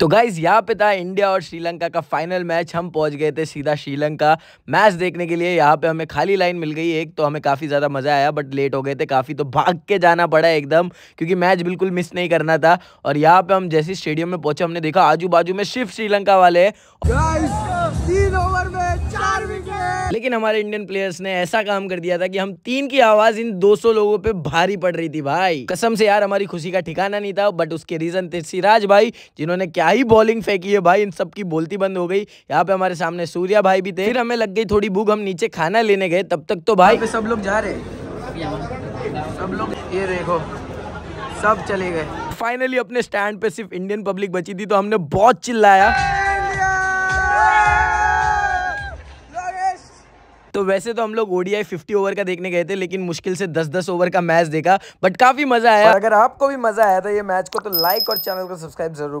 तो गाइज यहाँ पे था इंडिया और श्रीलंका का फाइनल मैच हम पहुंच गए थे सीधा श्रीलंका मैच देखने के लिए यहाँ पे हमें खाली लाइन मिल गई एक तो हमें काफ़ी ज़्यादा मज़ा आया बट लेट हो गए थे काफ़ी तो भाग के जाना पड़ा एकदम क्योंकि मैच बिल्कुल मिस नहीं करना था और यहाँ पे हम जैसे स्टेडियम में पहुंचे हमने देखा आजू बाजू में सिर्फ श्रीलंका वाले तीन ओवर में चार विकेट लेकिन हमारे इंडियन प्लेयर्स ने ऐसा काम कर दिया था कि हम तीन की आवाज इन 200 लोगों पे भारी पड़ रही थी भाई कसम से यार हमारी खुशी का ठिकाना नहीं था बट उसके रीजन थे सिराज भाई जिन्होंने क्या ही बॉलिंग फेंकी है भाई इन सबकी बोलती बंद हो गई यहाँ पे हमारे सामने सूर्या भाई भी थे फिर हमें लग गई थोड़ी भूख हम नीचे खाना लेने गए तब तक तो भाई सब लोग जा रहे सब लोग ये देखो सब चले गए फाइनली अपने स्टैंड पे सिर्फ इंडियन पब्लिक बची थी तो हमने बहुत चिल्लाया तो वैसे तो हम लोग ओडीआई फिफ्टी ओवर का देखने गए थे लेकिन मुश्किल से दस दस ओवर का मैच देखा बट काफी मजा आया अगर आपको भी मजा आया था तो ये मैच को तो लाइक और चैनल को सब्सक्राइब जरूर